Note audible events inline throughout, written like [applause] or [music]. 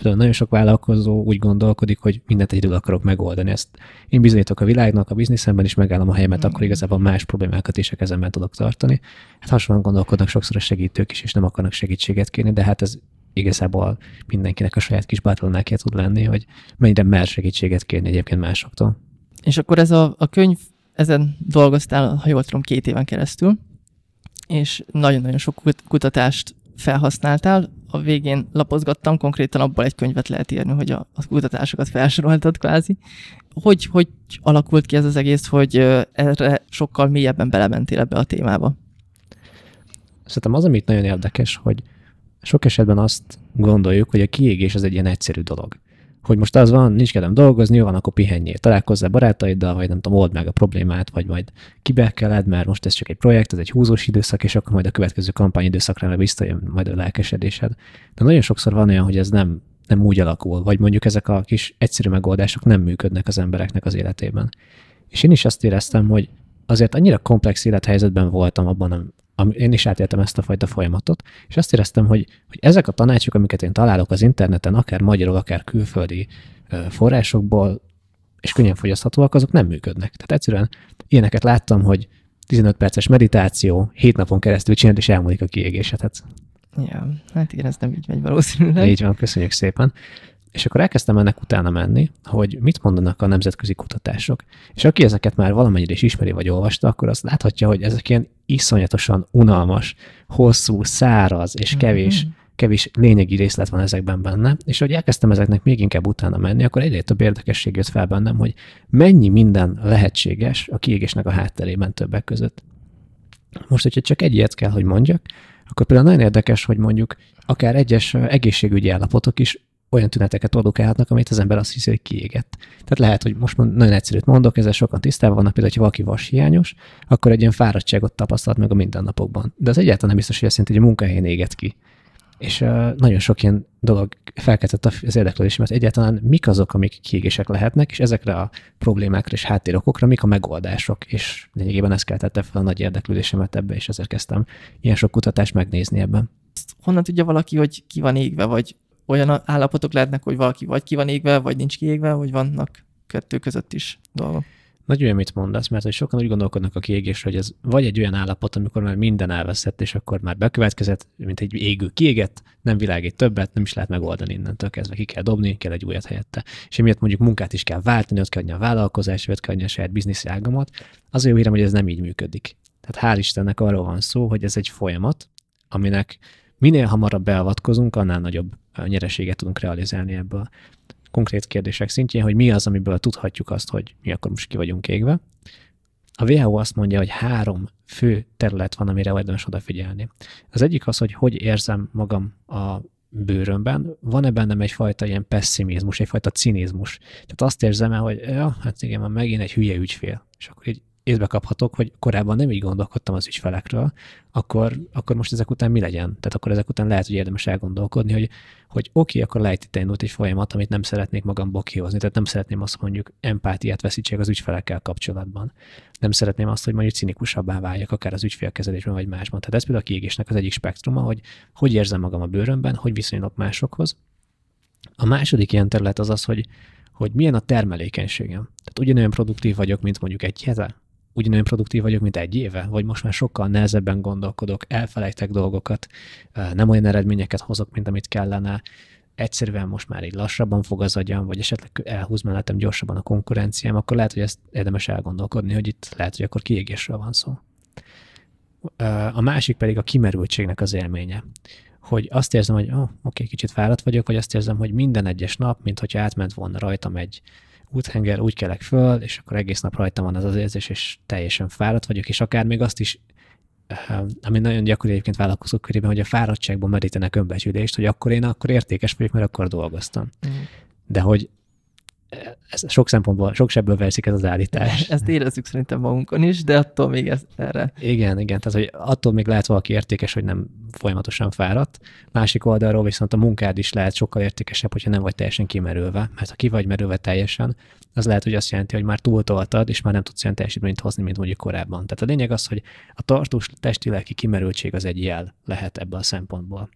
például nagyon sok vállalkozó úgy gondolkodik, hogy mindent egyedül akarok megoldani. Ezt én bizonyítok a világnak, a bizniszemben is megállom a helyemet, mm. akkor igazából más problémákat is a kezemben tudok tartani. Hát hasonlóan gondolkodnak sokszor a segítők is, és nem akarnak segítséget kérni, de hát ez igazából mindenkinek a saját kis bátornákja tud lenni, hogy mennyire mer segítséget kérni egyébként másoktól. És akkor ez a, a könyv, ezen dolgoztál, ha jól tudom, két éven keresztül, és nagyon-nagyon sok kutatást felhasználtál, a végén lapozgattam, konkrétan abból egy könyvet lehet írni, hogy a, a kutatásokat felsoroltad kvázi. Hogy, hogy alakult ki ez az egész, hogy erre sokkal mélyebben belementél ebbe a témába? Szerintem az, amit nagyon érdekes, hogy sok esetben azt gondoljuk, hogy a kiégés az egy ilyen egyszerű dolog hogy most az van, nincs kedvem dolgozni, jó van, akkor pihenjél, találkozzál barátaiddal, vagy nem tudom, old meg a problémát, vagy majd kibekeled, mert most ez csak egy projekt, ez egy húzós időszak, és akkor majd a következő kampányidőszakra már visszajön majd a lelkesedésed. De nagyon sokszor van olyan, hogy ez nem, nem úgy alakul, vagy mondjuk ezek a kis egyszerű megoldások nem működnek az embereknek az életében. És én is azt éreztem, hogy azért annyira komplex élethelyzetben voltam abban ami, én is átéltem ezt a fajta folyamatot, és azt éreztem, hogy, hogy ezek a tanácsok, amiket én találok az interneten, akár magyarok, akár külföldi forrásokból, és könnyen fogyaszthatóak, azok nem működnek. Tehát egyszerűen ilyeneket láttam, hogy 15 perces meditáció, 7 napon keresztül csináld, és elmúlik a kiégésedet. Ja, hát igen, ez nem így megy valószínűleg. Így van, köszönjük szépen. És akkor elkezdtem ennek utána menni, hogy mit mondanak a nemzetközi kutatások. És aki ezeket már valamennyire is ismeri vagy olvasta, akkor azt láthatja, hogy ezek ilyen iszonyatosan unalmas, hosszú, száraz és mhm. kevés mm-hmm kevés lényegi részlet van ezekben benne, és hogy elkezdtem ezeknek még inkább utána menni, akkor egyre több érdekesség jött fel bennem, hogy mennyi minden lehetséges a kiégésnek a hátterében többek között. Most, hogyha csak egy ilyet kell, hogy mondjak, akkor például nagyon érdekes, hogy mondjuk akár egyes egészségügyi állapotok is olyan tüneteket produkálhatnak, amit az ember azt hiszi, hogy kiégett. Tehát lehet, hogy most nagyon egyszerűt mondok, ezzel sokan tisztában vannak, például, hogyha valaki vashiányos, akkor egy ilyen fáradtságot tapasztalt meg a mindennapokban. De az egyáltalán nem biztos, hogy azt jelenti, hogy a munkahelyén éget ki. És uh, nagyon sok ilyen dolog felkeltett az érdeklődésemet egyáltalán mik azok, amik kiégések lehetnek, és ezekre a problémákra és háttérokokra mik a megoldások, és lényegében ez keltette fel a nagy érdeklődésemet ebbe, és ezért kezdtem ilyen sok kutatást megnézni ebben. Honnan tudja valaki, hogy ki van égve, vagy olyan állapotok lehetnek, hogy valaki vagy ki van égve, vagy nincs kiégve, vagy vannak kettő között is dolgok. Nagy olyan, mit mondasz, mert hogy sokan úgy gondolkodnak a kiégésre, hogy ez vagy egy olyan állapot, amikor már minden elveszett, és akkor már bekövetkezett, mint egy égő kiégett, nem világít többet, nem is lehet megoldani innentől kezdve, ki kell dobni, kell egy újat helyette. És emiatt mondjuk munkát is kell váltani, ott kell adni a vállalkozás, ott kell adni a saját biznisz ágamat. Az jó hírem, hogy ez nem így működik. Tehát hál' Istennek arról van szó, hogy ez egy folyamat, aminek minél hamarabb beavatkozunk, annál nagyobb nyereséget tudunk realizálni ebből. Konkrét kérdések szintjén, hogy mi az, amiből tudhatjuk azt, hogy mi akkor most ki vagyunk égve. A WHO azt mondja, hogy három fő terület van, amire érdemes odafigyelni. Az egyik az, hogy hogy érzem magam a bőrömben, van-e bennem egyfajta ilyen pessimizmus, egyfajta cinizmus. Tehát azt érzem hogy ja, hát igen, van megint egy hülye ügyfél. És akkor így észbe kaphatok, hogy korábban nem így gondolkodtam az ügyfelekről, akkor, akkor most ezek után mi legyen? Tehát akkor ezek után lehet, hogy érdemes elgondolkodni, hogy, hogy oké, okay, akkor lehet itt indult egy folyamat, amit nem szeretnék magamból kihozni, tehát nem szeretném azt mondjuk empátiát veszítsek az ügyfelekkel kapcsolatban. Nem szeretném azt, hogy mondjuk cinikusabbá váljak, akár az ügyfélkezelésben vagy másban. Tehát ez például a kiégésnek az egyik spektruma, hogy hogy érzem magam a bőrömben, hogy viszonyulok másokhoz. A második ilyen terület az az, hogy hogy milyen a termelékenységem. Tehát ugyanolyan produktív vagyok, mint mondjuk egy hete, ugyanolyan produktív vagyok, mint egy éve, vagy most már sokkal nehezebben gondolkodok, elfelejtek dolgokat, nem olyan eredményeket hozok, mint amit kellene, egyszerűen most már így lassabban fog az agyam, vagy esetleg elhúz mellettem gyorsabban a konkurenciám, akkor lehet, hogy ezt érdemes elgondolkodni, hogy itt lehet, hogy akkor kiégésről van szó. A másik pedig a kimerültségnek az élménye hogy azt érzem, hogy oh, oké, okay, kicsit fáradt vagyok, vagy azt érzem, hogy minden egyes nap, mint átment volna rajtam egy, úthenger, úgy kelek föl, és akkor egész nap rajta van az az érzés, és teljesen fáradt vagyok, és akár még azt is ehm, ami nagyon gyakori egyébként vállalkozók körében, hogy a fáradtságban merítenek önbecsülést, hogy akkor én akkor értékes vagyok, mert akkor dolgoztam. Mm. De hogy ez sok szempontból, sok sebből verszik ez az állítás. [laughs] Ezt érezzük szerintem magunkon is, de attól még ez erre. Igen, igen, tehát hogy attól még lehet valaki értékes, hogy nem folyamatosan fáradt. Másik oldalról viszont a munkád is lehet sokkal értékesebb, hogyha nem vagy teljesen kimerülve, mert ha ki vagy merülve teljesen, az lehet, hogy azt jelenti, hogy már túltoltad, és már nem tudsz olyan teljesítményt hozni, mint mondjuk korábban. Tehát a lényeg az, hogy a tartós testi-lelki kimerültség az egy jel lehet ebből a szempontból.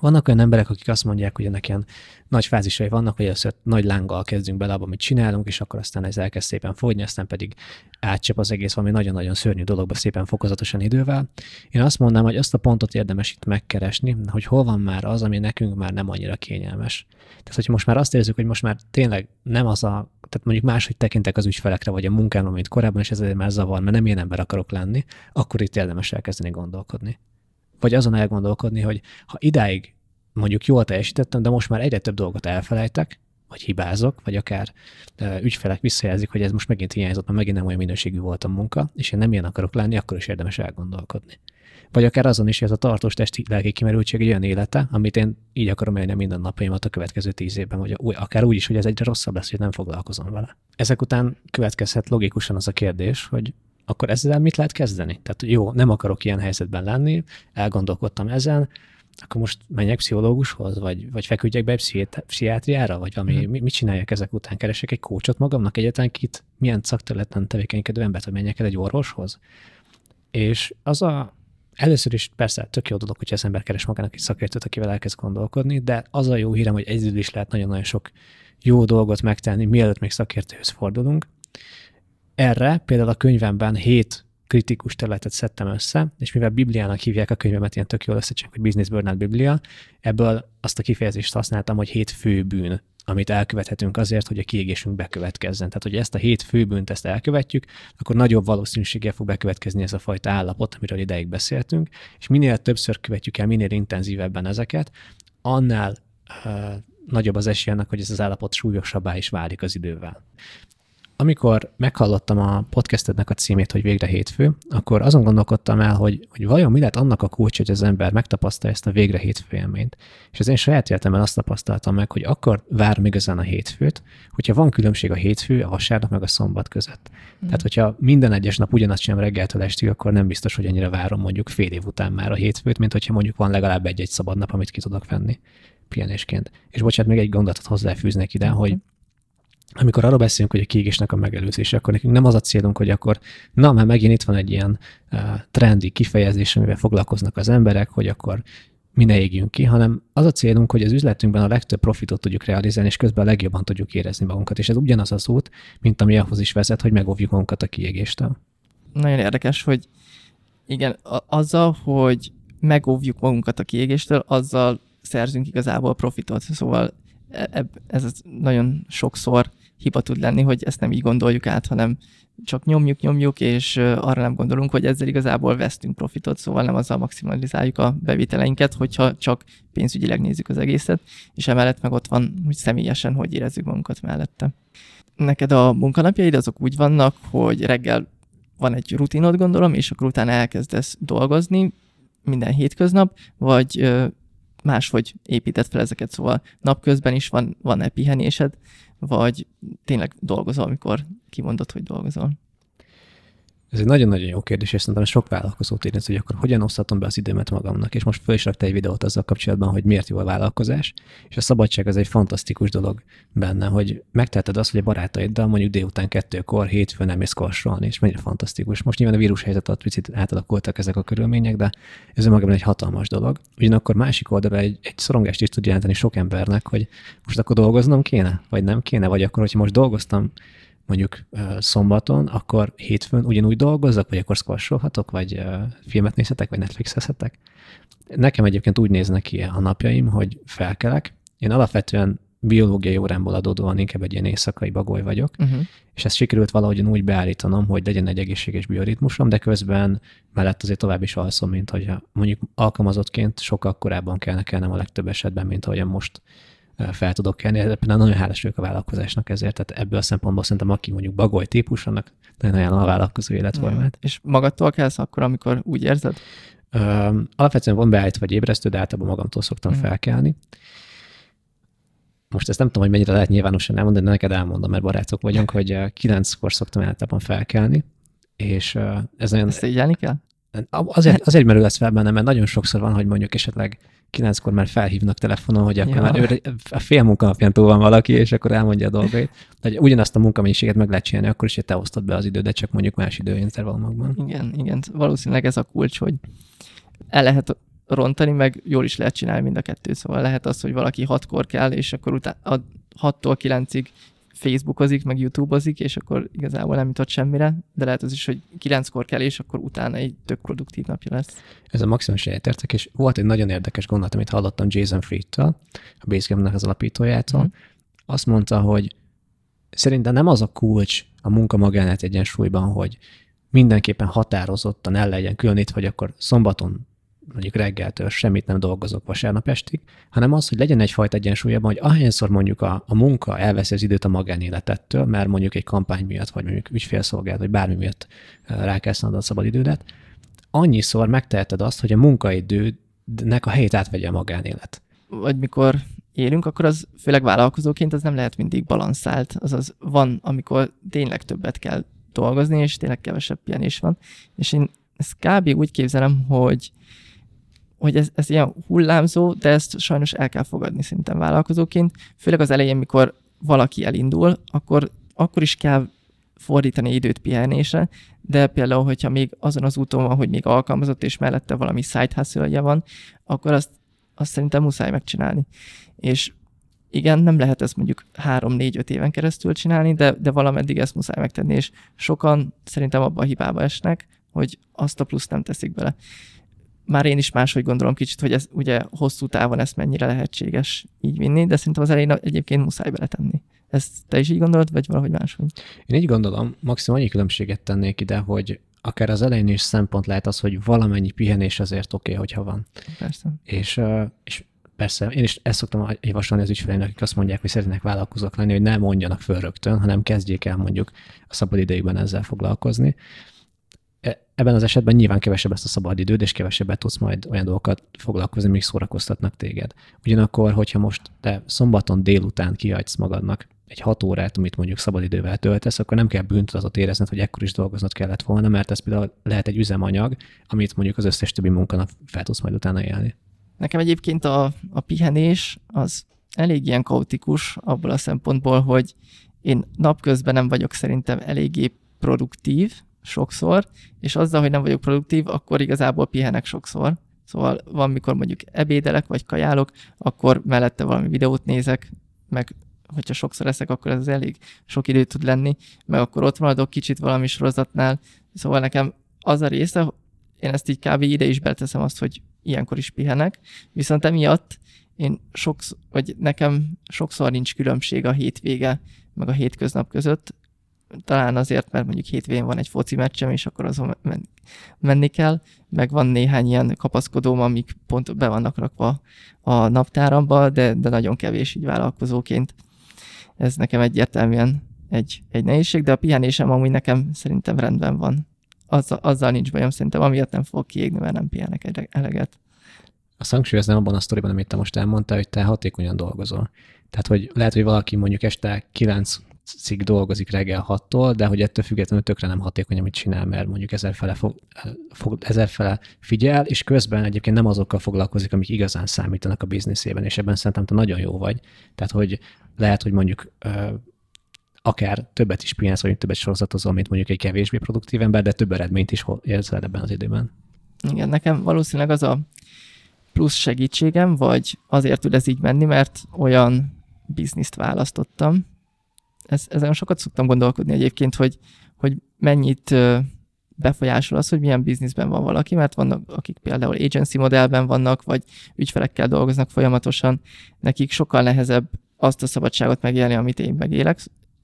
Vannak olyan emberek, akik azt mondják, hogy ennek ilyen nagy fázisai vannak, hogy először nagy lánggal kezdünk bele abba, amit csinálunk, és akkor aztán ez elkezd szépen fogyni, aztán pedig átcsap az egész valami nagyon-nagyon szörnyű dologba szépen fokozatosan idővel. Én azt mondanám, hogy azt a pontot érdemes itt megkeresni, hogy hol van már az, ami nekünk már nem annyira kényelmes. Tehát, hogy most már azt érzük, hogy most már tényleg nem az a tehát mondjuk máshogy tekintek az ügyfelekre, vagy a munkámra, mint korábban, és ezért már zavar, mert nem ilyen ember akarok lenni, akkor itt érdemes elkezdeni gondolkodni vagy azon elgondolkodni, hogy ha idáig mondjuk jól teljesítettem, de most már egyre több dolgot elfelejtek, vagy hibázok, vagy akár ügyfelek visszajelzik, hogy ez most megint hiányzott, mert megint nem olyan minőségű volt a munka, és én nem ilyen akarok lenni, akkor is érdemes elgondolkodni. Vagy akár azon is, hogy ez a tartós testi lelki kimerültség egy olyan élete, amit én így akarom élni minden napjaimat a következő tíz évben, vagy akár úgy is, hogy ez egyre rosszabb lesz, hogy nem foglalkozom vele. Ezek után következhet logikusan az a kérdés, hogy akkor ezzel mit lehet kezdeni? Tehát jó, nem akarok ilyen helyzetben lenni, elgondolkodtam ezen, akkor most menjek pszichológushoz, vagy, vagy feküdjek be egy pszichiátriára, vagy valami, mm. mit csináljak ezek után? Keresek egy kócsot magamnak egyetlen kit, milyen szakterületen tevékenykedő embert, hogy menjek el egy orvoshoz? És az a, először is persze tök jó dolog, hogyha az ember keres magának egy szakértőt, akivel elkezd gondolkodni, de az a jó hírem, hogy egyedül is lehet nagyon-nagyon sok jó dolgot megtenni, mielőtt még szakértőhöz fordulunk. Erre például a könyvemben hét kritikus területet szedtem össze, és mivel Bibliának hívják a könyvemet, ilyen tök jól összecsek, hogy Business Burnout Biblia, ebből azt a kifejezést használtam, hogy hét fő bűn, amit elkövethetünk azért, hogy a kiégésünk bekövetkezzen. Tehát, hogy ezt a hét fő bűnt ezt elkövetjük, akkor nagyobb valószínűséggel fog bekövetkezni ez a fajta állapot, amiről ideig beszéltünk, és minél többször követjük el, minél intenzívebben ezeket, annál uh, nagyobb az esély annak, hogy ez az állapot súlyosabbá is válik az idővel amikor meghallottam a podcastednek a címét, hogy végre hétfő, akkor azon gondolkodtam el, hogy, hogy vajon mi lett annak a kulcs, hogy az ember megtapasztalja ezt a végre hétfő élményt. És az én saját életemben azt tapasztaltam meg, hogy akkor várom igazán a hétfőt, hogyha van különbség a hétfő, a vasárnap meg a szombat között. Mm. Tehát, hogyha minden egyes nap ugyanazt sem reggeltől estig, akkor nem biztos, hogy annyira várom mondjuk fél év után már a hétfőt, mint hogyha mondjuk van legalább egy-egy szabad nap, amit ki tudok venni pihenésként. És bocsánat, még egy gondolatot hozzáfűznék ide, mm. hogy amikor arról beszélünk, hogy a kiégésnek a megelőzése, akkor nekünk nem az a célunk, hogy akkor, na, mert megint itt van egy ilyen uh, trendi kifejezés, amivel foglalkoznak az emberek, hogy akkor mi ne égjünk ki, hanem az a célunk, hogy az üzletünkben a legtöbb profitot tudjuk realizálni, és közben a legjobban tudjuk érezni magunkat. És ez ugyanaz az út, mint ami ahhoz is vezet, hogy megóvjuk magunkat a kiégéstől. Nagyon érdekes, hogy igen, azzal, hogy megóvjuk magunkat a kiégéstől, azzal szerzünk igazából profitot. Szóval e, ez nagyon sokszor hiba tud lenni, hogy ezt nem így gondoljuk át, hanem csak nyomjuk, nyomjuk, és arra nem gondolunk, hogy ezzel igazából vesztünk profitot, szóval nem azzal maximalizáljuk a bevételeinket, hogyha csak pénzügyileg nézzük az egészet, és emellett meg ott van, hogy személyesen hogy érezzük magunkat mellette. Neked a munkanapjaid azok úgy vannak, hogy reggel van egy rutinod, gondolom, és akkor utána elkezdesz dolgozni minden hétköznap, vagy máshogy épített fel ezeket, szóval napközben is van, van-e pihenésed, vagy tényleg dolgozol, amikor kimondod, hogy dolgozol? Ez egy nagyon-nagyon jó kérdés, és szerintem sok vállalkozót érint, hogy akkor hogyan oszthatom be az időmet magamnak. És most föl is egy videót azzal kapcsolatban, hogy miért jó a vállalkozás, és a szabadság az egy fantasztikus dolog benne, hogy megteheted azt, hogy a barátaiddal mondjuk délután kettőkor, hétfőn nem is korsolni, és mennyire fantasztikus. Most nyilván a vírus helyzet alatt picit átalakultak ezek a körülmények, de ez önmagában egy hatalmas dolog. Ugyanakkor másik oldalra egy, egy szorongást is tud jelenteni sok embernek, hogy most akkor dolgoznom kéne, vagy nem kéne, vagy akkor, hogyha most dolgoztam mondjuk szombaton, akkor hétfőn ugyanúgy dolgozzak, vagy akkor squasholhatok, vagy filmet nézhetek, vagy Netflixezhetek. Nekem egyébként úgy néznek ki a napjaim, hogy felkelek. Én alapvetően biológiai órámból adódóan inkább egy ilyen éjszakai bagoly vagyok, uh-huh. és ezt sikerült valahogy úgy beállítanom, hogy legyen egy egészséges bioritmusom, de közben mellett azért tovább is alszom, mint hogy mondjuk alkalmazottként sokkal korábban kell nekem a legtöbb esetben, mint ahogyan most fel tudok kelni. Hát például nagyon hálás vagyok a vállalkozásnak ezért, tehát ebből a szempontból szerintem aki mondjuk bagoly típus, annak nagyon ajánlom a vállalkozó életformát. Mm. És magadtól kelsz akkor, amikor úgy érzed? Ö, alapvetően van beállítva vagy ébresztő, de általában magamtól szoktam mm. felkelni. Most ezt nem tudom, hogy mennyire lehet nyilvánosan elmondani, de neked elmondom, mert barátok vagyunk, hogy kilenckor szoktam általában felkelni, és ez nagyon... Ezt így kell? Azért, hát- azért merül ez fel benne, mert nagyon sokszor van, hogy mondjuk esetleg kilenckor már felhívnak telefonon, hogy akkor ja. már ő a fél munkanapján túl van valaki, és akkor elmondja a dolgait. De ugyanazt a munkamennyiséget meg lehet csinálni, akkor is, hogy te osztod be az de csak mondjuk más időintervallumokban. Igen, igen. Valószínűleg ez a kulcs, hogy el lehet rontani, meg jól is lehet csinálni mind a kettőt. Szóval lehet az, hogy valaki hatkor kell, és akkor utána a hattól kilencig Facebookozik, meg YouTubeozik, és akkor igazából nem jutott semmire, de lehet az is, hogy kilenckor kell, és akkor utána egy tök produktív napja lesz. Ez a maximális egyetértek, és volt egy nagyon érdekes gondolat, amit hallottam Jason Fried-től, a Basecampnek az alapítójától. Mm. Azt mondta, hogy szerintem nem az a kulcs a munka magánát egyensúlyban, hogy mindenképpen határozottan el legyen különít, hogy akkor szombaton mondjuk reggeltől semmit nem dolgozok vasárnap estig, hanem az, hogy legyen egyfajta egyensúlyban, hogy ahányszor mondjuk a, a munka elveszi az időt a magánéletettől, mert mondjuk egy kampány miatt, vagy mondjuk ügyfélszolgálat, vagy bármi miatt szabad a szabadidődet, annyiszor megteheted azt, hogy a munkaidődnek a helyét átvegye a magánélet. Vagy mikor élünk, akkor az főleg vállalkozóként az nem lehet mindig balanszált. Azaz van, amikor tényleg többet kell dolgozni, és tényleg kevesebb pihenés van. És én ezt kb. úgy képzelem, hogy hogy ez, ez ilyen hullámzó, de ezt sajnos el kell fogadni szinten vállalkozóként. Főleg az elején, mikor valaki elindul, akkor, akkor is kell fordítani időt pihenésre, de például, hogyha még azon az úton van, hogy még alkalmazott, és mellette valami side van, akkor azt, azt szerintem muszáj megcsinálni. És igen, nem lehet ezt mondjuk 3-4-5 éven keresztül csinálni, de, de valameddig ezt muszáj megtenni, és sokan szerintem abba a hibába esnek, hogy azt a pluszt nem teszik bele már én is máshogy gondolom kicsit, hogy ez ugye hosszú távon ezt mennyire lehetséges így vinni, de szerintem az elején egyébként muszáj beletenni. Ezt te is így gondolod, vagy valahogy máshogy? Én így gondolom, maximum annyi különbséget tennék ide, hogy akár az elején is szempont lehet az, hogy valamennyi pihenés azért oké, okay, hogyha van. Persze. És, és persze, én is ezt szoktam javasolni az ügyfeleimnek, akik azt mondják, hogy szeretnek vállalkozók lenni, hogy ne mondjanak föl rögtön, hanem kezdjék el mondjuk a szabad ezzel foglalkozni ebben az esetben nyilván kevesebb lesz a időd, és kevesebbet tudsz majd olyan dolgokat foglalkozni, amik szórakoztatnak téged. Ugyanakkor, hogyha most te szombaton délután kihagysz magadnak egy hat órát, amit mondjuk szabadidővel töltesz, akkor nem kell bűntudatot érezned, hogy ekkor is dolgoznod kellett volna, mert ez például lehet egy üzemanyag, amit mondjuk az összes többi munkanap fel tudsz majd utána élni. Nekem egyébként a, a pihenés az elég ilyen kaotikus abból a szempontból, hogy én napközben nem vagyok szerintem eléggé produktív, sokszor, és azzal, hogy nem vagyok produktív, akkor igazából pihenek sokszor. Szóval van, mikor mondjuk ebédelek, vagy kajálok, akkor mellette valami videót nézek, meg hogyha sokszor eszek, akkor ez elég sok idő tud lenni, meg akkor ott maradok kicsit valami sorozatnál. Szóval nekem az a része, én ezt így kb. ide is beteszem azt, hogy ilyenkor is pihenek, viszont emiatt én sokszor, vagy nekem sokszor nincs különbség a hétvége meg a hétköznap között, talán azért, mert mondjuk hétvégén van egy foci meccsem, és akkor azon menni kell, meg van néhány ilyen kapaszkodóm, amik pont be vannak rakva a naptáramba, de, de nagyon kevés így vállalkozóként. Ez nekem egyértelműen egy, egy nehézség, de a pihenésem amúgy nekem szerintem rendben van. Azzal, azzal nincs bajom, szerintem amiatt nem fog kiégni, mert nem pihenek eleget. A nem abban a sztoriban, amit te most elmondtál, hogy te hatékonyan dolgozol. Tehát, hogy lehet, hogy valaki mondjuk este 9 cikk dolgozik reggel 6-tól, de hogy ettől függetlenül tökre nem hatékony, amit csinál, mert mondjuk ezerfele, fog, fog, ezerfele figyel, és közben egyébként nem azokkal foglalkozik, amik igazán számítanak a bizniszében, és ebben szerintem te nagyon jó vagy. Tehát, hogy lehet, hogy mondjuk akár többet is pihensz, vagy többet sorozatozol, mint mondjuk egy kevésbé produktív ember, de több eredményt is érzel ebben az időben. Igen, nekem valószínűleg az a plusz segítségem, vagy azért tud ez így menni, mert olyan bizniszt választottam, ez, ezen sokat szoktam gondolkodni egyébként, hogy, hogy mennyit befolyásol az, hogy milyen bizniszben van valaki, mert vannak, akik például agency modellben vannak, vagy ügyfelekkel dolgoznak folyamatosan, nekik sokkal nehezebb azt a szabadságot megélni, amit én megélek,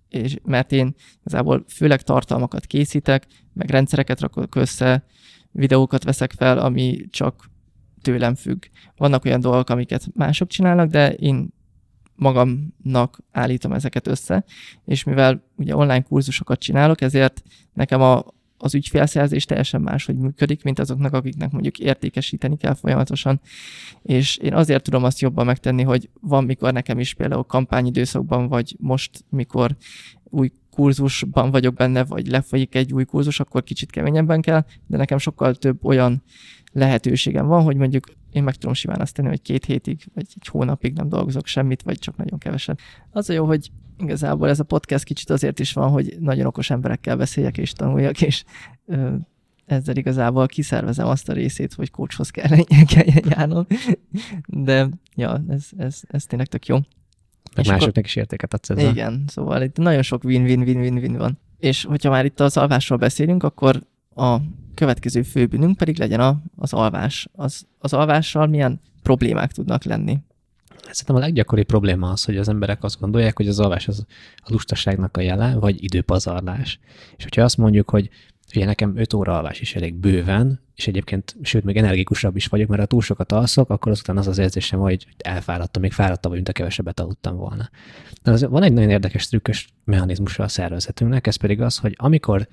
és mert én igazából főleg tartalmakat készítek, meg rendszereket rakok össze, videókat veszek fel, ami csak tőlem függ. Vannak olyan dolgok, amiket mások csinálnak, de én magamnak állítom ezeket össze, és mivel ugye online kurzusokat csinálok, ezért nekem a, az ügyfélszerzés teljesen máshogy működik, mint azoknak, akiknek mondjuk értékesíteni kell folyamatosan. És én azért tudom azt jobban megtenni, hogy van, mikor nekem is például kampányidőszakban, vagy most, mikor új kurzusban vagyok benne, vagy lefolyik egy új kurzus, akkor kicsit keményebben kell, de nekem sokkal több olyan lehetőségem van, hogy mondjuk én meg tudom simán azt tenni, hogy két hétig, vagy egy hónapig nem dolgozok semmit, vagy csak nagyon keveset. Az a jó, hogy igazából ez a podcast kicsit azért is van, hogy nagyon okos emberekkel beszéljek és tanuljak, és ö, ezzel igazából kiszervezem azt a részét, hogy kócshoz kell, [laughs] kelljen járnom. De ja, ez, ez, ez tényleg tök jó. Meg másoknak akkor, is értéket adsz ezzel. Igen, szóval itt nagyon sok win-win-win-win-win van. És hogyha már itt az alvásról beszélünk, akkor a következő főbűnünk pedig legyen a, az alvás. Az, az alvással milyen problémák tudnak lenni? Szerintem a leggyakori probléma az, hogy az emberek azt gondolják, hogy az alvás az a lustaságnak a jele, vagy időpazarlás. És hogyha azt mondjuk, hogy ugye nekem 5 óra alvás is elég bőven, és egyébként, sőt, még energikusabb is vagyok, mert ha túl sokat alszok, akkor azután az az érzésem, hogy elfáradtam, még fáradtam vagy, mint a kevesebbet aludtam volna. De az, van egy nagyon érdekes trükkös mechanizmusa a szervezetünknek, ez pedig az, hogy amikor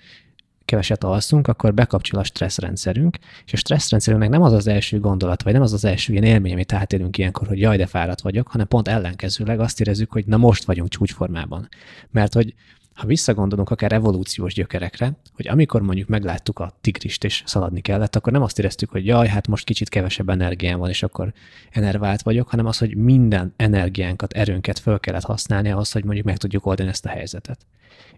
keveset alszunk, akkor bekapcsol a stresszrendszerünk, és a stresszrendszerünknek nem az az első gondolat, vagy nem az az első ilyen élmény, amit átélünk ilyenkor, hogy jaj, de fáradt vagyok, hanem pont ellenkezőleg azt érezzük, hogy na most vagyunk csúcsformában. Mert hogy ha visszagondolunk akár evolúciós gyökerekre, hogy amikor mondjuk megláttuk a tigrist és szaladni kellett, akkor nem azt éreztük, hogy jaj, hát most kicsit kevesebb energiám van, és akkor enervált vagyok, hanem az, hogy minden energiánkat, erőnket föl kellett használni ahhoz, hogy mondjuk meg tudjuk oldani ezt a helyzetet.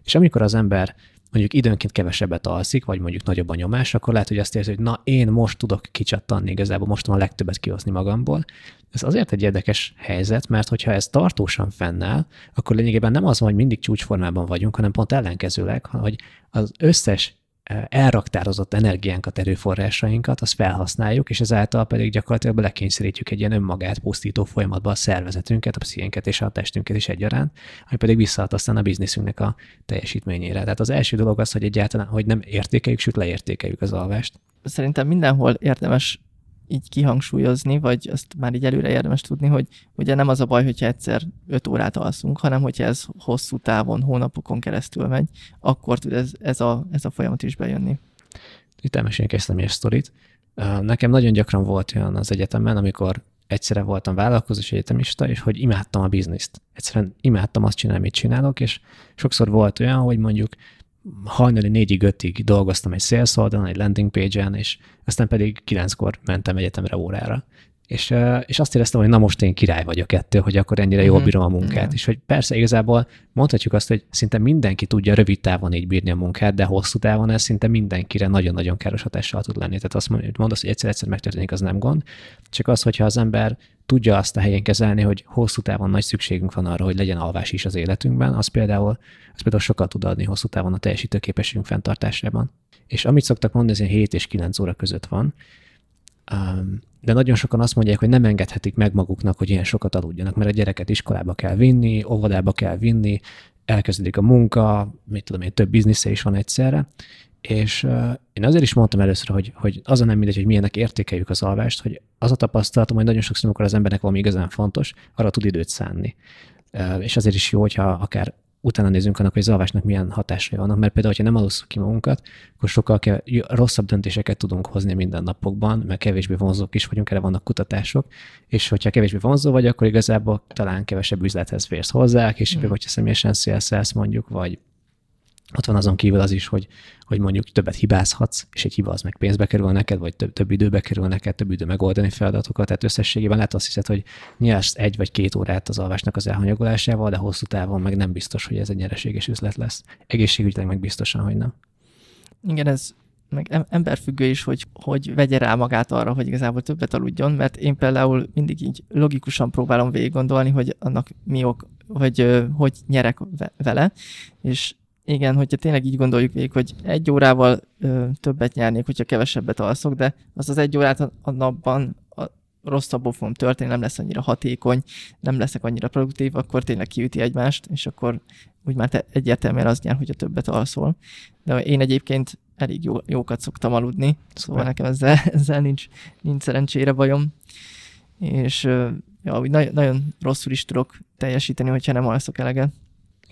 És amikor az ember mondjuk időnként kevesebbet alszik, vagy mondjuk nagyobb a nyomás, akkor lehet, hogy azt érzi, hogy na, én most tudok kicsattanni, igazából most tudom a legtöbbet kihozni magamból. Ez azért egy érdekes helyzet, mert hogyha ez tartósan fennáll, akkor lényegében nem az hogy mindig csúcsformában vagyunk, hanem pont ellenkezőleg, hogy az összes elraktározott energiánkat, erőforrásainkat, azt felhasználjuk, és ezáltal pedig gyakorlatilag belekényszerítjük egy ilyen önmagát pusztító folyamatba a szervezetünket, a pszichénket és a testünket is egyaránt, ami pedig visszahat aztán a bizniszünknek a teljesítményére. Tehát az első dolog az, hogy egyáltalán, hogy nem értékeljük, sőt leértékeljük az alvást. Szerintem mindenhol érdemes így kihangsúlyozni, vagy azt már így előre érdemes tudni, hogy ugye nem az a baj, hogyha egyszer 5 órát alszunk, hanem hogyha ez hosszú távon, hónapokon keresztül megy, akkor tud ez, ez, a, ez a folyamat is bejönni. Itt elmesélek egy személyes sztorit. Nekem nagyon gyakran volt olyan az egyetemen, amikor egyszerre voltam és egyetemista, és hogy imádtam a bizniszt. Egyszerűen imádtam azt csinálni, amit csinálok, és sokszor volt olyan, hogy mondjuk hajnali négyig, ötig dolgoztam egy sales oldalon, egy landing page-en, és aztán pedig kilenckor mentem egyetemre órára. És, és azt éreztem, hogy na most én király vagyok ettől, hogy akkor ennyire jól mhm. bírom a munkát. Igen. És hogy persze igazából mondhatjuk azt, hogy szinte mindenki tudja rövid távon így bírni a munkát, de hosszú távon ez szinte mindenkire nagyon-nagyon káros hatással tud lenni. Tehát azt mondasz, hogy egyszer-egyszer megtörténik, az nem gond. Csak az, hogyha az ember tudja azt a helyén kezelni, hogy hosszú távon nagy szükségünk van arra, hogy legyen alvás is az életünkben, az például, az például sokat tud adni hosszú távon a teljesítőképességünk fenntartásában. És amit szoktak mondani, ez 7 és 9 óra között van, de nagyon sokan azt mondják, hogy nem engedhetik meg maguknak, hogy ilyen sokat aludjanak, mert a gyereket iskolába kell vinni, óvodába kell vinni, elkezdődik a munka, mit tudom én, több biznisze is van egyszerre, és én azért is mondtam először, hogy, hogy az a nem mindegy, hogy milyenek értékeljük az alvást, hogy az a tapasztalatom, hogy nagyon sokszor, amikor az embernek valami igazán fontos, arra tud időt szánni. És azért is jó, hogyha akár utána nézünk annak, hogy az alvásnak milyen hatásai vannak, mert például, ha nem alusszuk ki magunkat, akkor sokkal kev- rosszabb döntéseket tudunk hozni mindennapokban, mert kevésbé vonzók is vagyunk, erre vannak kutatások, és hogyha kevésbé vonzó vagy, akkor igazából talán kevesebb üzlethez férsz hozzá, később, mm. hogyha személyesen szélsz mondjuk, vagy ott van azon kívül az is, hogy, hogy mondjuk többet hibázhatsz, és egy hiba az meg pénzbe kerül neked, vagy több, több időbe kerül neked, több idő megoldani feladatokat. Tehát összességében lehet azt hiszed, hogy nyers egy vagy két órát az alvásnak az elhanyagolásával, de hosszú távon meg nem biztos, hogy ez egy nyereséges üzlet lesz. Egészségügyileg meg biztosan, hogy nem. Igen, ez meg emberfüggő is, hogy, hogy vegye rá magát arra, hogy igazából többet aludjon, mert én például mindig így logikusan próbálom végig gondolni, hogy annak mi ok, vagy hogy nyerek vele, és igen, hogyha tényleg így gondoljuk végig, hogy egy órával ö, többet nyernék, hogyha kevesebbet alszok, de az az egy órát a, a napban a rosszabbul fogom történni, nem lesz annyira hatékony, nem leszek annyira produktív, akkor tényleg kiüti egymást, és akkor úgy már te egyértelműen az nyer, hogyha többet alszol. De én egyébként elég jó, jókat szoktam aludni, szóval, szóval nekem ezzel, [laughs] ezzel nincs, nincs szerencsére bajom. És ja, úgy na- nagyon rosszul is tudok teljesíteni, hogyha nem alszok eleget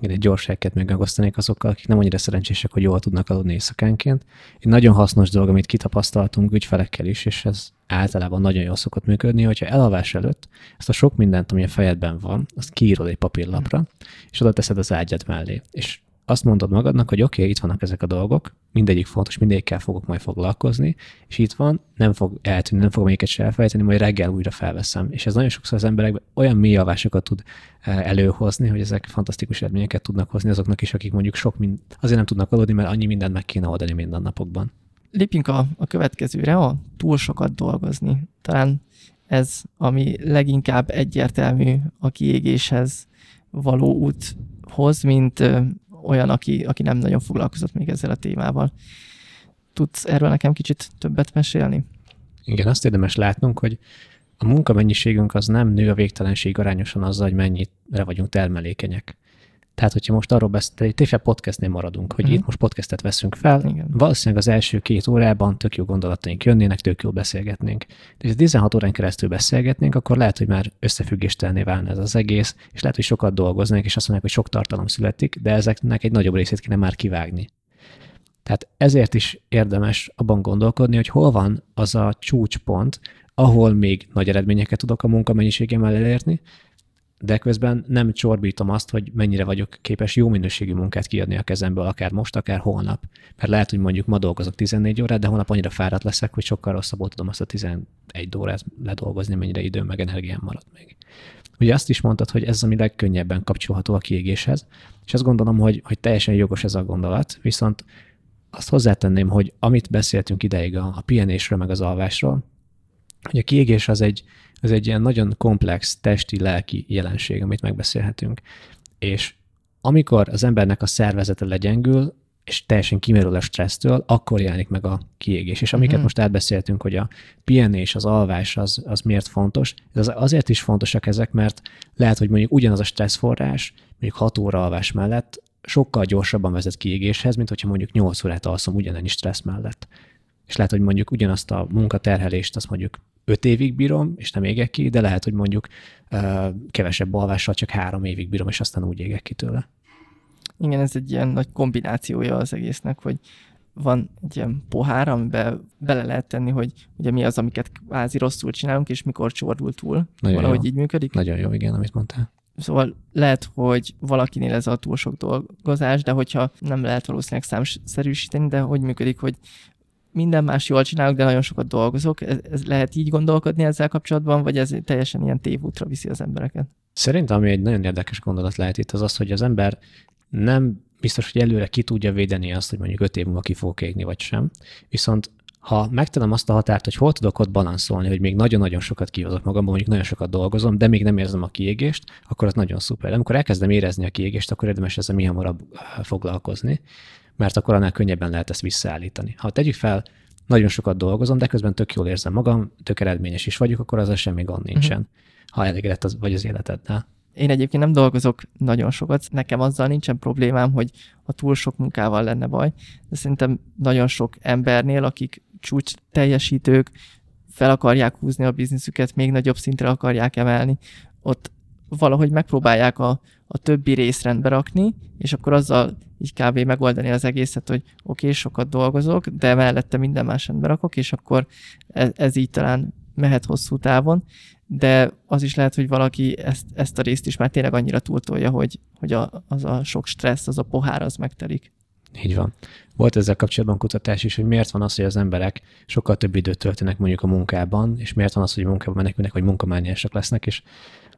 én egy gyors hekket megosztanék azokkal, akik nem annyira szerencsések, hogy jól tudnak aludni éjszakánként. Egy nagyon hasznos dolog, amit kitapasztaltunk ügyfelekkel is, és ez általában nagyon jól szokott működni, hogyha elalvás előtt ezt a sok mindent, ami a fejedben van, azt kiírod egy papírlapra, és oda teszed az ágyad mellé, és azt mondod magadnak, hogy oké, okay, itt vannak ezek a dolgok, mindegyik fontos, mindegyikkel fogok majd foglalkozni, és itt van, nem fog eltűnni, nem fogom egyiket se elfelejteni, majd reggel újra felveszem. És ez nagyon sokszor az emberekben olyan mély javásokat tud eh, előhozni, hogy ezek fantasztikus eredményeket tudnak hozni azoknak is, akik mondjuk sok mind, azért nem tudnak aludni, mert annyi mindent meg kéne oldani mindennapokban. Lépjünk a, a következőre, a túl sokat dolgozni. Talán ez, ami leginkább egyértelmű a kiégéshez való úthoz, mint olyan, aki, aki nem nagyon foglalkozott még ezzel a témával. Tudsz erről nekem kicsit többet mesélni? Igen, azt érdemes látnunk, hogy a munkamennyiségünk az nem nő a végtelenség arányosan azzal, hogy mennyire vagyunk termelékenyek. Tehát, hogyha most arról beszélünk, tényleg podcastnél maradunk, hogy mm. itt most podcastet veszünk fel, Igen. valószínűleg az első két órában tök jó gondolataink jönnének, tök jól beszélgetnénk. De ha 16 órán keresztül beszélgetnénk, akkor lehet, hogy már összefüggéstelné válna ez az egész, és lehet, hogy sokat dolgoznánk, és azt mondják, hogy sok tartalom születik, de ezeknek egy nagyobb részét kéne már kivágni. Tehát ezért is érdemes abban gondolkodni, hogy hol van az a csúcspont, ahol még nagy eredményeket tudok a munkamennyiségemmel elérni, de közben nem csorbítom azt, hogy mennyire vagyok képes jó minőségű munkát kiadni a kezemből, akár most, akár holnap. Mert lehet, hogy mondjuk ma dolgozok 14 órát, de holnap annyira fáradt leszek, hogy sokkal rosszabbul tudom azt a 11 órát ledolgozni, mennyire időm meg energiám maradt még. Ugye azt is mondtad, hogy ez ami legkönnyebben kapcsolható a kiégéshez, és azt gondolom, hogy, hogy teljesen jogos ez a gondolat, viszont azt hozzátenném, hogy amit beszéltünk ideig a, a pihenésről, meg az alvásról, hogy a kiégés az egy ez egy ilyen nagyon komplex testi-lelki jelenség, amit megbeszélhetünk. És amikor az embernek a szervezete legyengül, és teljesen kimerül a stressztől, akkor jelenik meg a kiégés. És amiket uh-huh. most átbeszéltünk, hogy a pihenés, az alvás az, az miért fontos, ez az, azért is fontosak ezek, mert lehet, hogy mondjuk ugyanaz a stresszforrás, mondjuk 6 óra alvás mellett sokkal gyorsabban vezet kiégéshez, mint hogyha mondjuk 8 órát alszom ugyanennyi stressz mellett. És lehet, hogy mondjuk ugyanazt a munkaterhelést, azt mondjuk öt évig bírom, és nem égek ki, de lehet, hogy mondjuk kevesebb alvással csak három évig bírom, és aztán úgy égek ki tőle. Igen, ez egy ilyen nagy kombinációja az egésznek, hogy van egy ilyen pohár, amiben bele lehet tenni, hogy ugye mi az, amiket kvázi rosszul csinálunk, és mikor csordul túl. Nagyon Valahogy jó. így működik. Nagyon jó, igen, amit mondtál. Szóval lehet, hogy valakinél ez a túl sok dolgozás, de hogyha nem lehet valószínűleg számszerűsíteni, de hogy működik, hogy minden más jól csinálok, de nagyon sokat dolgozok. Ez, ez lehet így gondolkodni ezzel kapcsolatban, vagy ez teljesen ilyen tévútra viszi az embereket? Szerintem, ami egy nagyon érdekes gondolat lehet itt, az az, hogy az ember nem biztos, hogy előre ki tudja védeni azt, hogy mondjuk öt év múlva ki fog égni, vagy sem. Viszont ha megtalálom azt a határt, hogy hol tudok ott balanszolni, hogy még nagyon-nagyon sokat kihozok magamból, mondjuk nagyon sokat dolgozom, de még nem érzem a kiégést, akkor az nagyon szuper. De amikor elkezdem érezni a kiégést, akkor érdemes ezzel mi hamarabb foglalkozni mert akkor annál könnyebben lehet ezt visszaállítani. Ha tegyük fel, nagyon sokat dolgozom, de közben tök jól érzem magam, tök eredményes is vagyok, akkor az semmi gond mhm. nincsen, uh-huh. ha elégedett az, vagy az életednel. Én egyébként nem dolgozok nagyon sokat, nekem azzal nincsen problémám, hogy a túl sok munkával lenne baj, de szerintem nagyon sok embernél, akik csúcs teljesítők, fel akarják húzni a bizniszüket, még nagyobb szintre akarják emelni, ott valahogy megpróbálják a, a többi részrendbe rakni, és akkor azzal így kb. megoldani az egészet, hogy oké, okay, sokat dolgozok, de mellette minden más rendbe rakok, és akkor ez, ez így talán mehet hosszú távon, de az is lehet, hogy valaki ezt, ezt a részt is már tényleg annyira túltolja, hogy, hogy a, az a sok stressz, az a pohár, az megtelik. Így van. Volt ezzel kapcsolatban kutatás is, hogy miért van az, hogy az emberek sokkal több időt töltenek mondjuk a munkában, és miért van az, hogy a munkában menekülnek, vagy munkamániások lesznek, és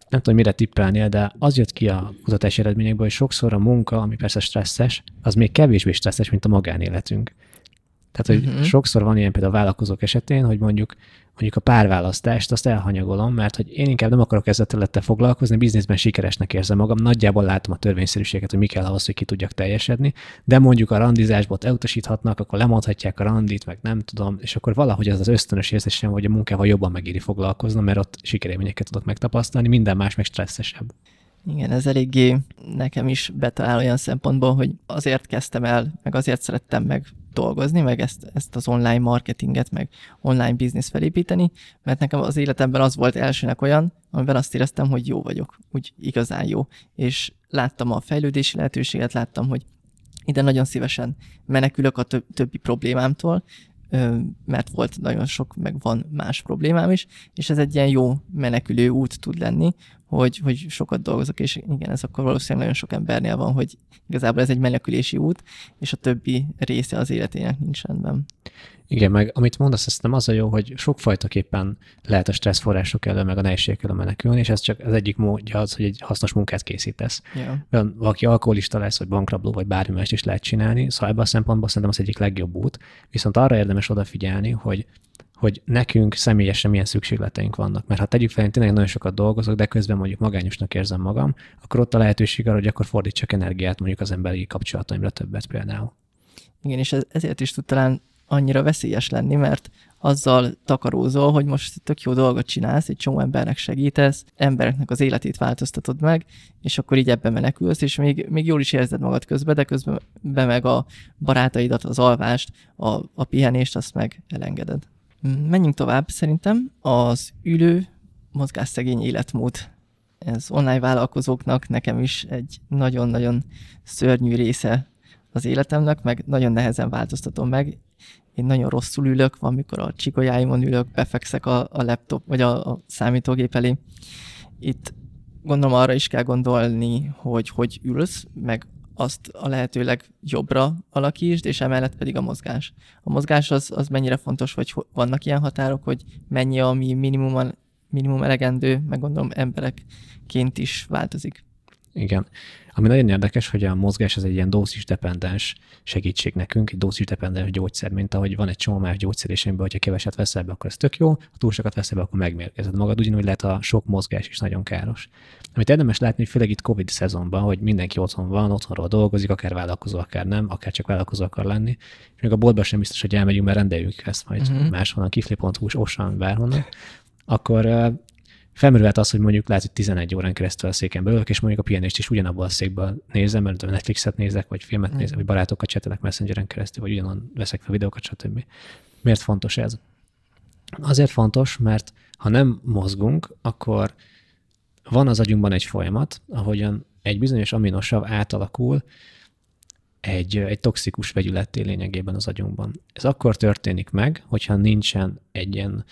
nem tudom, mire tippelnél, de az jött ki a kutatási eredményekből, hogy sokszor a munka, ami persze stresszes, az még kevésbé stresszes, mint a magánéletünk. Tehát, hogy uh-huh. sokszor van ilyen például a vállalkozók esetén, hogy mondjuk mondjuk a párválasztást, azt elhanyagolom, mert hogy én inkább nem akarok ezzel területtel foglalkozni, bizniszben sikeresnek érzem magam, nagyjából látom a törvényszerűséget, hogy mi kell ahhoz, hogy ki tudjak teljesedni, de mondjuk a randizásból elutasíthatnak, akkor lemondhatják a randit, meg nem tudom, és akkor valahogy az az ösztönös érzésem, hogy a munkával jobban megéri foglalkoznom, mert ott sikerélményeket tudok megtapasztalni, minden más meg stresszesebb. Igen, ez eléggé nekem is betalál olyan szempontból, hogy azért kezdtem el, meg azért szerettem meg dolgozni, meg ezt, ezt az online marketinget, meg online biznisz felépíteni, mert nekem az életemben az volt elsőnek olyan, amiben azt éreztem, hogy jó vagyok, úgy igazán jó. És láttam a fejlődési lehetőséget, láttam, hogy ide nagyon szívesen menekülök a többi problémámtól, mert volt nagyon sok, meg van más problémám is, és ez egy ilyen jó menekülő út tud lenni, hogy, hogy sokat dolgozok, és igen, ez akkor valószínűleg nagyon sok embernél van, hogy igazából ez egy menekülési út, és a többi része az életének nincs rendben. Igen, meg amit mondasz, azt nem az a jó, hogy sokfajtaképpen lehet a stresszforrások elől, meg a nehézségek elől menekülni, és ez csak az egyik módja az, hogy egy hasznos munkát készítesz. Yeah. Valaki alkoholista lesz, vagy bankrabló, vagy bármi mást is lehet csinálni, szóval ebben a szempontból szerintem az egyik legjobb út, viszont arra érdemes odafigyelni, hogy hogy nekünk személyesen milyen szükségleteink vannak. Mert ha tegyük fel, én tényleg nagyon sokat dolgozok, de közben mondjuk magányosnak érzem magam, akkor ott a lehetőség arra, hogy akkor fordítsak energiát mondjuk az emberi kapcsolataimra többet például. Igen, és ez, ezért is tud talán annyira veszélyes lenni, mert azzal takarózol, hogy most tök jó dolgot csinálsz, egy csomó embernek segítesz, embereknek az életét változtatod meg, és akkor így ebbe menekülsz, és még, még jól is érzed magad közben, de közben be meg a barátaidat, az alvást, a, a pihenést, azt meg elengeded. Mm, menjünk tovább szerintem. Az ülő, mozgásszegény életmód. Ez online vállalkozóknak nekem is egy nagyon-nagyon szörnyű része az életemnek, meg nagyon nehezen változtatom meg én nagyon rosszul ülök, van, a csigolyáimon ülök, befekszek a, a laptop vagy a, a számítógép elé. Itt gondolom arra is kell gondolni, hogy hogy ülsz, meg azt a lehetőleg jobbra alakítsd, és emellett pedig a mozgás. A mozgás az, az mennyire fontos, vagy vannak ilyen határok, hogy mennyi a mi minimum, minimum elegendő, meg gondolom emberekként is változik. Igen. Ami nagyon érdekes, hogy a mozgás az egy ilyen dózis segítség nekünk, egy dózis gyógyszer, mint ahogy van egy csomó más gyógyszer, és amiből, hogyha keveset veszel be, akkor ez tök jó, ha túl sokat veszel be, akkor megmérgezed magad, ugyanúgy lehet a sok mozgás is nagyon káros. Amit érdemes látni, főleg itt COVID szezonban, hogy mindenki otthon van, otthonról dolgozik, akár vállalkozó, akár nem, akár csak vállalkozó akar lenni, és még a boltban sem biztos, hogy elmegyünk, mert rendeljük ezt majd uh-huh. máshonnan, kifli.hu, osan, bárhonnan, akkor Felmerülhet az, hogy mondjuk lehet, hogy 11 órán keresztül a széken belülök, és mondjuk a pihenést is ugyanabban a székben nézem, mert a Netflixet nézek, vagy filmet mm. nézek, vagy barátokat csetelek Messengeren keresztül, vagy ugyanon veszek fel videókat, stb. Miért fontos ez? Azért fontos, mert ha nem mozgunk, akkor van az agyunkban egy folyamat, ahogyan egy bizonyos aminosav átalakul egy, egy toxikus vegyületté lényegében az agyunkban. Ez akkor történik meg, hogyha nincsen egy ilyen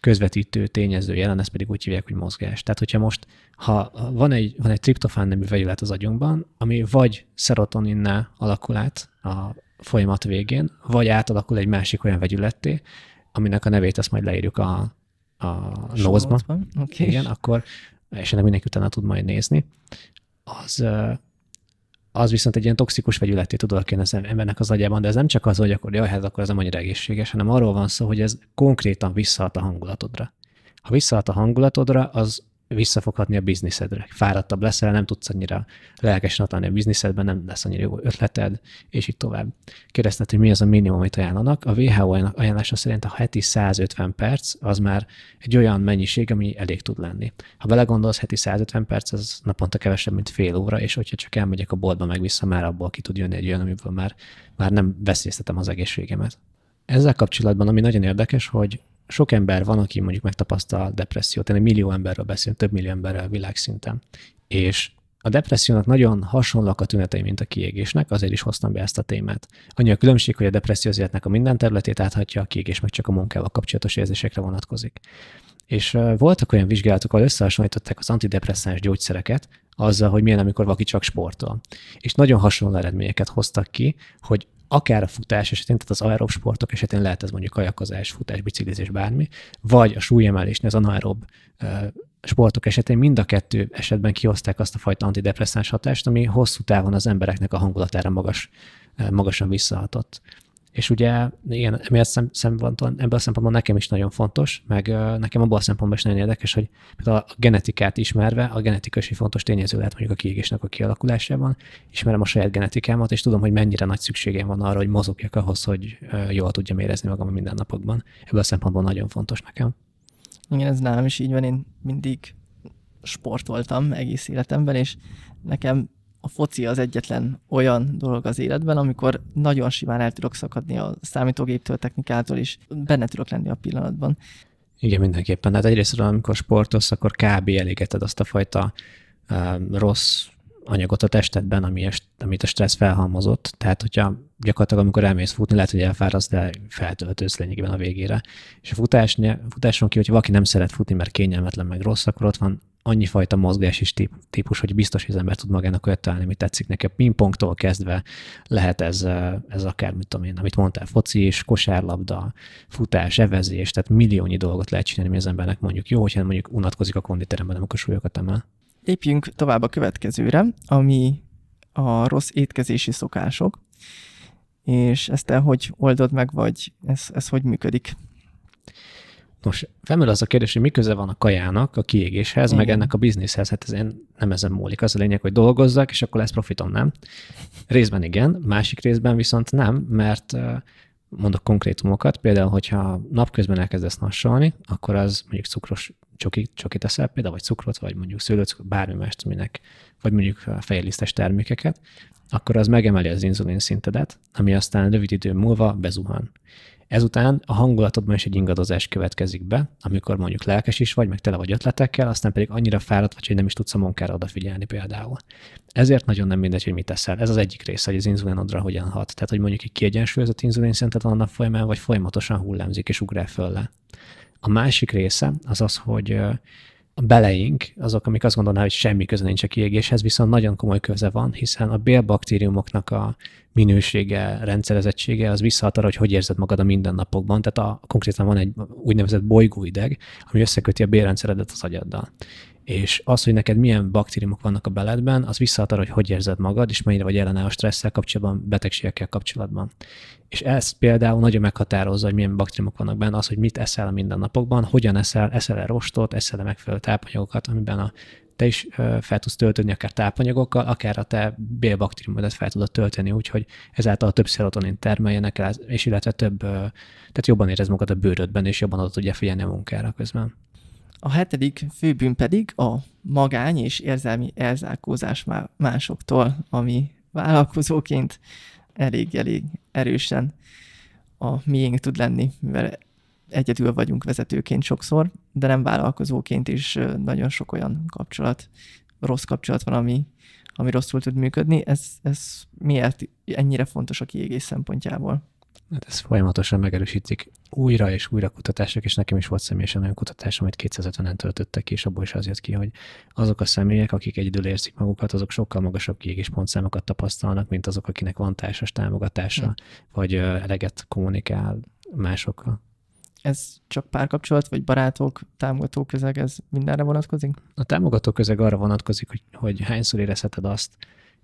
közvetítő tényező jelen, ezt pedig úgy hívják, hogy mozgás. Tehát, hogyha most, ha van egy, van egy triptofán nemű vegyület az agyunkban, ami vagy szerotoninná alakul át a folyamat végén, vagy átalakul egy másik olyan vegyületté, aminek a nevét azt majd leírjuk a, a nózba. Okay. Igen, akkor és ennek mindenki utána tud majd nézni. Az az viszont egy ilyen toxikus vegyületi tud alakulni az embernek az agyában, de ez nem csak az, hogy akkor jaj, hát akkor ez nem annyira egészséges, hanem arról van szó, hogy ez konkrétan visszahat a hangulatodra. Ha visszahat a hangulatodra, az vissza fog hatni a bizniszedre. Fáradtabb leszel, nem tudsz annyira lelkesen adni a bizniszedben, nem lesz annyira jó ötleted, és így tovább. Kérdezted, hogy mi az a minimum, amit ajánlanak. A WHO ajánlása szerint a heti 150 perc az már egy olyan mennyiség, ami elég tud lenni. Ha belegondolsz, heti 150 perc az naponta kevesebb, mint fél óra, és hogyha csak elmegyek a boltba meg vissza, már abból ki tud jönni egy olyan, amiből már, már nem veszélyeztetem az egészségemet. Ezzel kapcsolatban, ami nagyon érdekes, hogy sok ember van, aki mondjuk megtapasztal a depressziót, Tényleg millió emberről beszélünk, több millió emberrel világszinten, és a depressziónak nagyon hasonlóak a tünetei, mint a kiégésnek, azért is hoztam be ezt a témát. Annyi a különbség, hogy a depresszió az életnek a minden területét áthatja, a kiégés meg csak a munkával kapcsolatos érzésekre vonatkozik. És voltak olyan vizsgálatok, ahol összehasonlították az antidepresszáns gyógyszereket azzal, hogy milyen, amikor valaki csak sportol. És nagyon hasonló eredményeket hoztak ki, hogy akár a futás esetén, tehát az aerob sportok esetén lehet ez mondjuk kajakozás, futás, biciklizés, bármi, vagy a súlyemelésnél az anaerob sportok esetén mind a kettő esetben kihozták azt a fajta antidepresszáns hatást, ami hosszú távon az embereknek a hangulatára magas, magasan visszahatott. És ugye igen, emiatt szem, szem, ebből a szempontból nekem is nagyon fontos, meg nekem abból a szempontból is nagyon érdekes, hogy például a genetikát ismerve, a genetika is fontos tényező lehet mondjuk a kiégésnek a kialakulásában, ismerem a saját genetikámat, és tudom, hogy mennyire nagy szükségem van arra, hogy mozogjak ahhoz, hogy jól tudjam érezni magam a mindennapokban. Ebből a szempontból nagyon fontos nekem. Igen, ez nálam is így van, én mindig sportoltam egész életemben, és nekem a foci az egyetlen olyan dolog az életben, amikor nagyon simán el tudok szakadni a számítógéptől, technikától, és benne tudok lenni a pillanatban. Igen, mindenképpen. Hát egyrészt, amikor sportolsz, akkor kb. elégeted azt a fajta uh, rossz anyagot a testedben, ami est, amit a stressz felhalmozott. Tehát, hogyha gyakorlatilag amikor elmész futni, lehet, hogy elfáradsz, de feltöltősz lényegében a végére. És a futás, futáson ki, hogyha valaki nem szeret futni, mert kényelmetlen, meg rossz, akkor ott van annyi fajta mozgás is típus, hogy biztos, hogy az ember tud magának olyat találni, ami tetszik neki. A pingpongtól kezdve lehet ez, ez akár, mit tudom én, amit mondtál, foci és kosárlabda, futás, evezés, tehát milliónyi dolgot lehet csinálni, mi az embernek mondjuk jó, hogyha mondjuk unatkozik a konditeremben, nem a súlyokat emel. Lépjünk tovább a következőre, ami a rossz étkezési szokások. És ezt te hogy oldod meg, vagy ez, ez hogy működik? Nos, felmerül az a kérdés, hogy mi van a kajának a kiégéshez, Igen. meg ennek a bizniszhez. Hát ez én nem ezen múlik. Az a lényeg, hogy dolgozzak, és akkor lesz profitom, nem? Részben igen, másik részben viszont nem, mert mondok konkrétumokat, például, hogyha napközben elkezdesz nassolni, akkor az mondjuk cukros csokit, csokit teszel, például, vagy cukrot, vagy mondjuk szőlőcukrot, bármi mást, minek, vagy mondjuk fehérlisztes termékeket, akkor az megemeli az inzulin szintedet, ami aztán rövid idő múlva bezuhan. Ezután a hangulatodban is egy ingadozás következik be, amikor mondjuk lelkes is vagy, meg tele vagy ötletekkel, aztán pedig annyira fáradt vagy, hogy nem is tudsz a munkára odafigyelni például. Ezért nagyon nem mindegy, hogy mit teszel. Ez az egyik része, hogy az inzulinodra hogyan hat. Tehát, hogy mondjuk egy kiegyensúlyozott inzulin szintet a nap folyamán, vagy folyamatosan hullámzik és ugrál föl le. A másik része az az, hogy a beleink, azok, amik azt gondolná, hogy semmi köze nincs a kiégéshez, viszont nagyon komoly köze van, hiszen a bélbaktériumoknak a minősége, rendszerezettsége, az visszahat arra, hogy hogy érzed magad a mindennapokban. Tehát a, konkrétan van egy úgynevezett bolygóideg, ami összeköti a bérrendszeredet az agyaddal. És az, hogy neked milyen baktériumok vannak a beledben, az visszahat arra, hogy hogy érzed magad, és mennyire vagy ellene a stresszel kapcsolatban, betegségekkel kapcsolatban. És ez például nagyon meghatározza, hogy milyen baktériumok vannak benne, az, hogy mit eszel a mindennapokban, hogyan eszel, eszel-e rostot, eszel-e megfelelő tápanyagokat, amiben a te is fel tudsz tölteni akár tápanyagokkal, akár a te bélbaktériumodat fel tudod tölteni, úgyhogy ezáltal több szerotonin termeljenek el, és illetve több, tehát jobban érez magad a bőrödben, és jobban oda tudja figyelni a munkára közben. A hetedik főbűn pedig a magány és érzelmi elzárkózás másoktól, ami vállalkozóként elég-elég erősen a miénk tud lenni, mivel egyedül vagyunk vezetőként sokszor, de nem vállalkozóként is nagyon sok olyan kapcsolat, rossz kapcsolat van, ami, ami rosszul tud működni. Ez, ez miért ennyire fontos a kiégés szempontjából? Hát ez folyamatosan megerősítik újra és újra kutatások, és nekem is volt személyesen olyan kutatás, amit 250-en töltöttek ki, és abból is az jött ki, hogy azok a személyek, akik egyedül érzik magukat, azok sokkal magasabb pontszámokat tapasztalnak, mint azok, akinek van társas támogatása, hmm. vagy eleget kommunikál másokkal ez csak párkapcsolat, vagy barátok, támogató közeg, ez mindenre vonatkozik? A támogató közeg arra vonatkozik, hogy, hogy hányszor érezheted azt,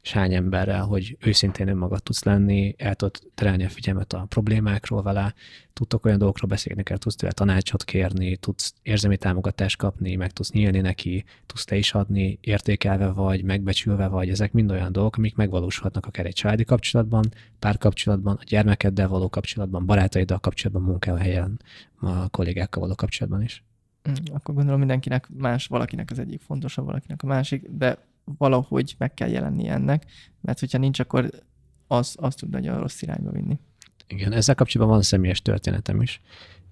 és hány emberrel, hogy őszintén önmagad tudsz lenni, el tudod terelni a figyelmet a problémákról vele, tudtok olyan dolgokról beszélni, kell tudsz tőle tanácsot kérni, tudsz érzelmi támogatást kapni, meg tudsz nyílni neki, tudsz te is adni, értékelve vagy, megbecsülve vagy, ezek mind olyan dolgok, amik megvalósulhatnak akár egy családi kapcsolatban, párkapcsolatban, a gyermekeddel való kapcsolatban, barátaiddal kapcsolatban, munkahelyen, a kollégákkal való kapcsolatban is. Mm, akkor gondolom mindenkinek más, valakinek az egyik fontosabb, valakinek a másik, de valahogy meg kell jelenni ennek, mert hogyha nincs, akkor az, az tud nagyon rossz irányba vinni. Igen, ezzel kapcsolatban van személyes történetem is.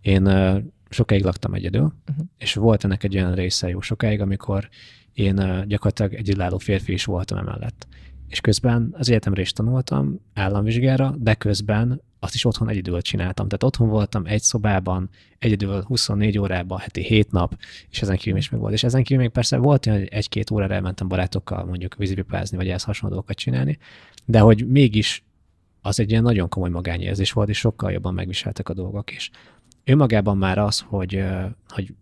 Én uh, sokáig laktam egyedül, uh-huh. és volt ennek egy olyan része jó sokáig, amikor én uh, gyakorlatilag egyedülálló férfi is voltam emellett. És közben az egyetemre is tanultam államvizsgára, de közben azt is otthon egyedül csináltam. Tehát otthon voltam egy szobában, egyedül 24 órában, heti 7 nap, és ezen kívül is meg volt. És ezen kívül még persze volt olyan, hogy egy-két órára elmentem barátokkal mondjuk vízipipázni, vagy ezt hasonló dolgokat csinálni, de hogy mégis az egy ilyen nagyon komoly magányérzés volt, és sokkal jobban megviseltek a dolgok is. Önmagában már az, hogy, hogy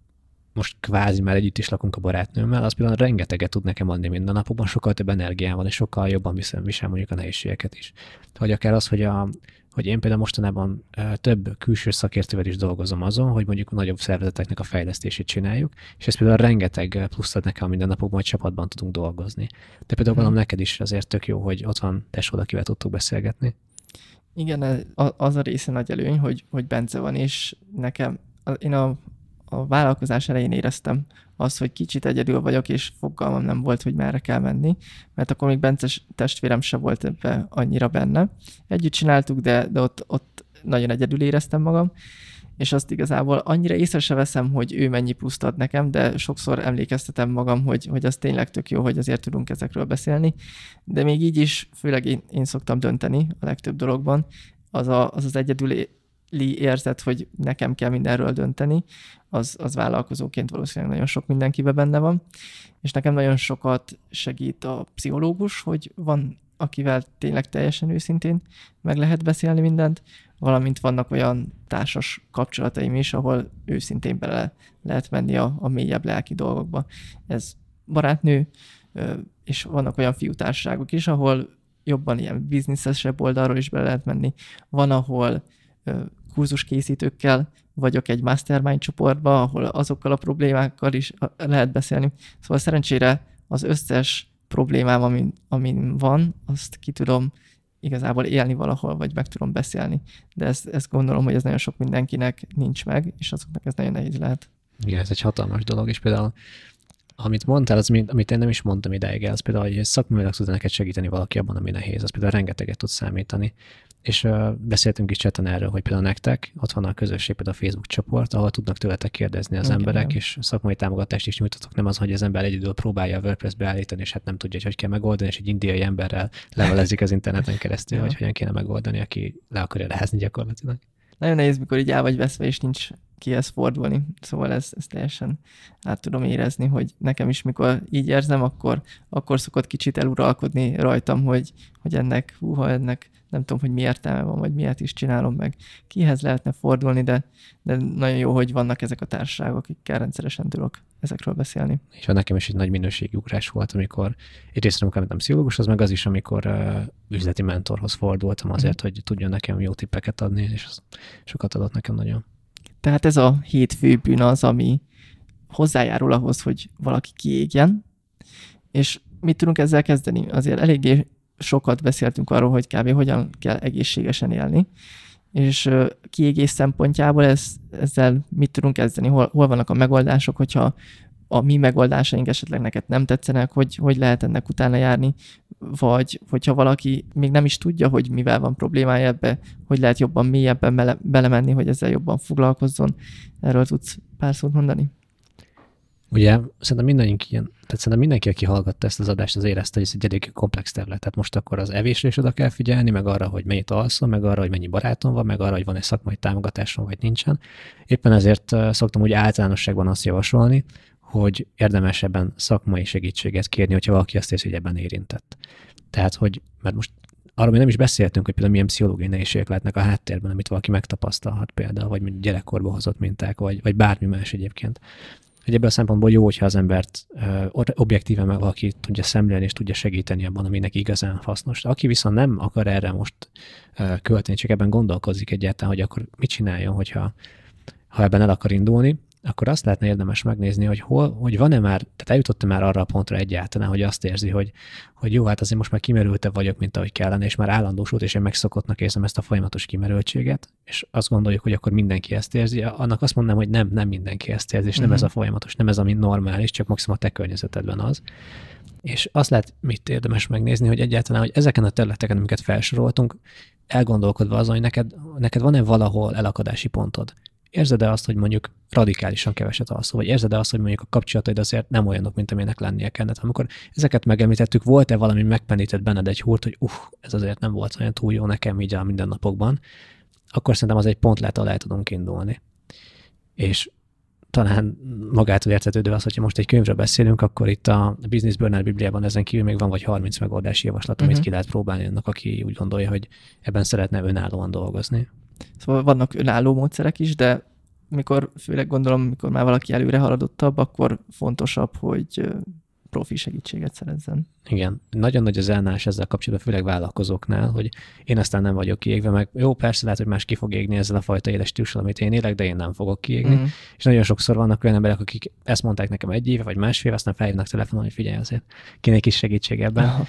most kvázi már együtt is lakunk a barátnőmmel, az például rengeteget tud nekem adni minden napokban, sokkal több energiám van, és sokkal jobban viszem, visel mondjuk a nehézségeket is. Vagy akár az, hogy a, hogy én például mostanában több külső szakértővel is dolgozom azon, hogy mondjuk nagyobb szervezeteknek a fejlesztését csináljuk, és ez például rengeteg pluszt ad nekem a mindennapokban, hogy csapatban tudunk dolgozni. De például hmm. neked is azért tök jó, hogy ott van tesód, akivel tudtuk beszélgetni. Igen, az a része nagy előny, hogy, hogy Bence van, és nekem, én a, a vállalkozás elején éreztem az, hogy kicsit egyedül vagyok, és fogalmam nem volt, hogy merre kell menni, mert akkor még Bences testvérem se volt ebbe annyira benne. Együtt csináltuk, de, de ott, ott nagyon egyedül éreztem magam, és azt igazából annyira észre se veszem, hogy ő mennyi pluszt ad nekem, de sokszor emlékeztetem magam, hogy, hogy az tényleg tök jó, hogy azért tudunk ezekről beszélni, de még így is, főleg én, én szoktam dönteni a legtöbb dologban, az a, az, az egyedül érzet, hogy nekem kell mindenről dönteni, az, az vállalkozóként valószínűleg nagyon sok mindenkibe benne van, és nekem nagyon sokat segít a pszichológus, hogy van akivel tényleg teljesen őszintén meg lehet beszélni mindent, valamint vannak olyan társas kapcsolataim is, ahol őszintén bele lehet menni a, a mélyebb lelki dolgokba. Ez barátnő, és vannak olyan fiútárságok is, ahol jobban ilyen bizniszesebb oldalról is bele lehet menni. Van, ahol kurzuskészítőkkel vagyok egy mastermind csoportban, ahol azokkal a problémákkal is lehet beszélni. Szóval szerencsére az összes problémám, amin, amin van, azt ki tudom igazából élni valahol, vagy meg tudom beszélni. De ezt, ezt gondolom, hogy ez nagyon sok mindenkinek nincs meg, és azoknak ez nagyon nehéz lehet. Igen, ez egy hatalmas dolog, és például amit mondtál, az, amit én nem is mondtam ideig az például, hogy szakmailag tudna neked segíteni valaki abban, ami nehéz, az például rengeteget tud számítani. És uh, beszéltünk is cseten erről, hogy például nektek ott van a közösség, például a Facebook csoport, ahol tudnak tőletek kérdezni az igen, emberek, igen. és szakmai támogatást is nyújtatok, nem az, hogy az ember egyedül próbálja a WordPress beállítani, és hát nem tudja, hogy hogy kell megoldani, és egy indiai emberrel levelezik az interneten keresztül, [laughs] ja. hogy hogyan kéne megoldani, aki le akarja lehezni gyakorlatilag. Nagyon nehéz, mikor így el vagy veszve, és nincs kihez fordulni. Szóval ezt, ez teljesen át tudom érezni, hogy nekem is mikor így érzem, akkor, akkor szokott kicsit eluralkodni rajtam, hogy, hogy ennek, húha, ennek nem tudom, hogy mi értelme van, vagy miért is csinálom meg. Kihez lehetne fordulni, de, de nagyon jó, hogy vannak ezek a társaságok, akikkel rendszeresen tudok ezekről beszélni. És van hát nekem is egy nagy minőségi ugrás volt, amikor egyrészt amikor mentem pszichológushoz, meg az is, amikor uh, üzleti mentorhoz fordultam azért, mm. hogy tudjon nekem jó tippeket adni, és az sokat adott nekem nagyon. Tehát ez a hét bűn az, ami hozzájárul ahhoz, hogy valaki kiégjen, és mit tudunk ezzel kezdeni? Azért eléggé sokat beszéltünk arról, hogy kb. hogyan kell egészségesen élni, és kiégés szempontjából ez, ezzel mit tudunk kezdeni, hol, hol vannak a megoldások, hogyha a mi megoldásaink esetleg neked nem tetszenek, hogy, hogy lehet ennek utána járni, vagy hogyha valaki még nem is tudja, hogy mivel van problémája ebbe, hogy lehet jobban mélyebben bele, belemenni, hogy ezzel jobban foglalkozzon. Erről tudsz pár szót mondani? Ugye szerintem mindannyiunk ilyen, tehát szerintem mindenki, aki hallgatta ezt az adást, az érezte, hogy ez egy elég komplex terület. Tehát most akkor az evésre is oda kell figyelni, meg arra, hogy mennyit alszom, meg arra, hogy mennyi barátom van, meg arra, hogy van-e szakmai támogatásom, vagy nincsen. Éppen ezért eh, szoktam úgy általánosságban azt javasolni, hogy érdemes ebben szakmai segítséget kérni, hogyha valaki azt érzi, hogy ebben érintett. Tehát, hogy, mert most arról még nem is beszéltünk, hogy például milyen pszichológiai nehézségek lehetnek a háttérben, amit valaki megtapasztalhat például, vagy gyerekkorban hozott minták, vagy, vagy bármi más egyébként. Hogy ebből a szempontból jó, hogyha az embert ö, objektíven meg valaki tudja szemlélni, és tudja segíteni abban, ami neki igazán hasznos. aki viszont nem akar erre most ö, költeni, csak ebben gondolkozik egyáltalán, hogy akkor mit csináljon, hogyha ha ebben el akar indulni, akkor azt lehetne érdemes megnézni, hogy, hol, hogy van-e már, tehát eljutott már arra a pontra egyáltalán, hogy azt érzi, hogy, hogy jó, hát azért most már kimerültebb vagyok, mint ahogy kellene, és már állandósult, és én megszokottnak érzem ezt a folyamatos kimerültséget, és azt gondoljuk, hogy akkor mindenki ezt érzi. Annak azt mondanám, hogy nem, nem mindenki ezt érzi, és nem uh-huh. ez mhm. a folyamatos, nem ez, ami normális, csak maximum a te környezetedben az. És azt lehet mit érdemes megnézni, hogy egyáltalán, hogy ezeken a területeken, amiket felsoroltunk, elgondolkodva azon, hogy neked, neked van-e valahol elakadási pontod érzed-e azt, hogy mondjuk radikálisan keveset alszol, vagy érzed-e azt, hogy mondjuk a kapcsolataid azért nem olyanok, mint amilyenek lennie kellene. Amikor ezeket megemlítettük, volt-e valami megpenített benned egy húrt, hogy uff, ez azért nem volt olyan túl jó nekem így a mindennapokban, akkor szerintem az egy pont lehet, alá tudunk indulni. És talán magától értetődő az, hogyha most egy könyvről beszélünk, akkor itt a Business Burner Bibliában ezen kívül még van vagy 30 megoldási javaslat, amit uh-huh. ki lehet próbálni annak, aki úgy gondolja, hogy ebben szeretne önállóan dolgozni. Szóval vannak önálló módszerek is, de mikor, főleg gondolom, mikor már valaki előre haladottabb, akkor fontosabb, hogy profi segítséget szerezzen. Igen, nagyon nagy az elnás ezzel kapcsolatban, főleg vállalkozóknál, hogy én aztán nem vagyok kiégve, meg jó, persze lehet, hogy más ki fog égni ezzel a fajta éles tűssel, amit én élek, de én nem fogok kiégni. Mm. És nagyon sokszor vannak olyan emberek, akik ezt mondták nekem egy éve, vagy másfél, aztán felhívnak telefonon, hogy figyelj azért, kinek is segítség ebben. Aha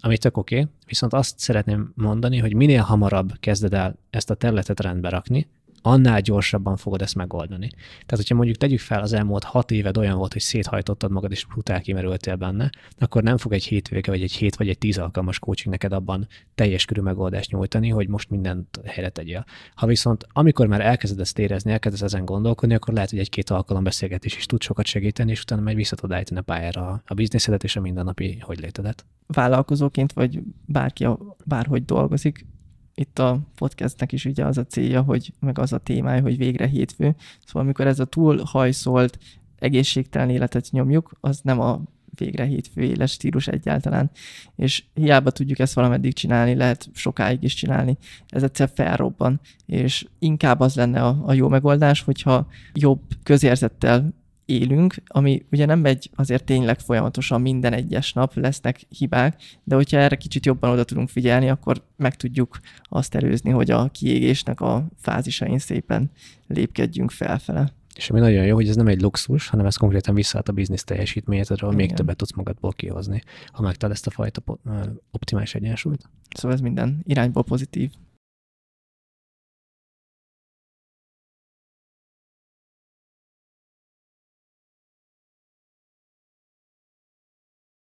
ami tök oké, okay. viszont azt szeretném mondani, hogy minél hamarabb kezded el ezt a területet rendbe rakni, annál gyorsabban fogod ezt megoldani. Tehát, hogyha mondjuk tegyük fel, az elmúlt hat éved olyan volt, hogy széthajtottad magad, és brutál kimerültél benne, akkor nem fog egy hétvége, vagy egy hét, vagy egy tíz alkalmas coaching neked abban teljes körű megoldást nyújtani, hogy most mindent helyre tegyél. Ha viszont amikor már elkezded ezt érezni, elkezdesz ezen gondolkodni, akkor lehet, hogy egy-két alkalom beszélgetés is tud sokat segíteni, és utána meg vissza tud állítani a pályára a bizniszedet és a mindennapi hogy létedet vállalkozóként, vagy bárki a, bárhogy dolgozik, itt a podcastnek is ugye az a célja, hogy meg az a témája, hogy végre hétfő. Szóval amikor ez a túlhajszolt, egészségtelen életet nyomjuk, az nem a végre hétfő éles stílus egyáltalán. És hiába tudjuk ezt valameddig csinálni, lehet sokáig is csinálni, ez egyszer felrobban. És inkább az lenne a, a jó megoldás, hogyha jobb közérzettel élünk, ami ugye nem megy azért tényleg folyamatosan minden egyes nap, lesznek hibák, de hogyha erre kicsit jobban oda tudunk figyelni, akkor meg tudjuk azt előzni, hogy a kiégésnek a fázisain szépen lépkedjünk felfele. És ami nagyon jó, hogy ez nem egy luxus, hanem ez konkrétan visszaállt a biznisz teljesítményedről, még többet tudsz magadból kihozni, ha megtalál ezt a fajta optimális egyensúlyt. Szóval ez minden irányból pozitív.